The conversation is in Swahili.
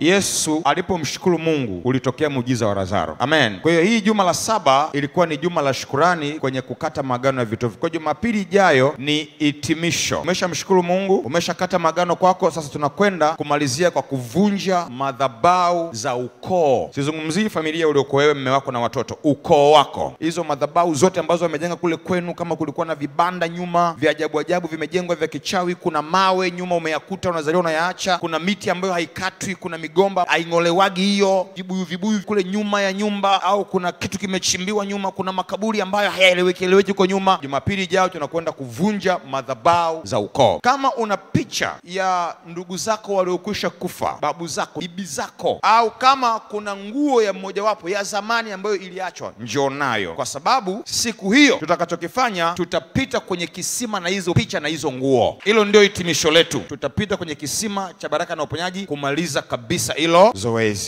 Yesu alipomshukuru Mungu ulitokea muujiza wa Lazaro. Amen. Kwa hiyo hii juma la saba ilikuwa ni juma la shukurani kwenye kukata magano ya vitovu. Kwa Jumapili ijayo ni hitimisho. Umeshamshukuru Mungu, umeshakata magano kwako, sasa tunakwenda kumalizia kwa kuvunja madhabau za ukoo. Sizungumzii familia uliokuwa wewe, mme wako na watoto, ukoo wako. Hizo madhabau zote ambazo wamejenga kule kwenu, kama kulikuwa na vibanda nyuma vya ajabu ajabu vimejengwa vya kichawi, kuna mawe nyuma umeyakuta, unazaliwa unayaacha, kuna miti ambayo haikatwi, kuna migomba aing'olewagi hiyo vibuyu vibuyu kule nyuma ya nyumba, au kuna kitu kimechimbiwa nyuma, kuna makaburi ambayo hayaelewekieleweki kwa huko nyuma. Jumapili ijayo tunakwenda kuvunja madhabau za ukoo. Kama una picha ya ndugu zako waliokwisha kufa, babu zako, bibi zako, au kama kuna nguo ya mmojawapo ya zamani ambayo iliachwa, njo nayo, kwa sababu siku hiyo tutakachokifanya, tutapita kwenye kisima na hizo picha na hizo nguo. Hilo ndio hitimisho letu, tutapita kwenye kisima cha baraka na uponyaji kumaliza kabisa kabisa hilo zoezi.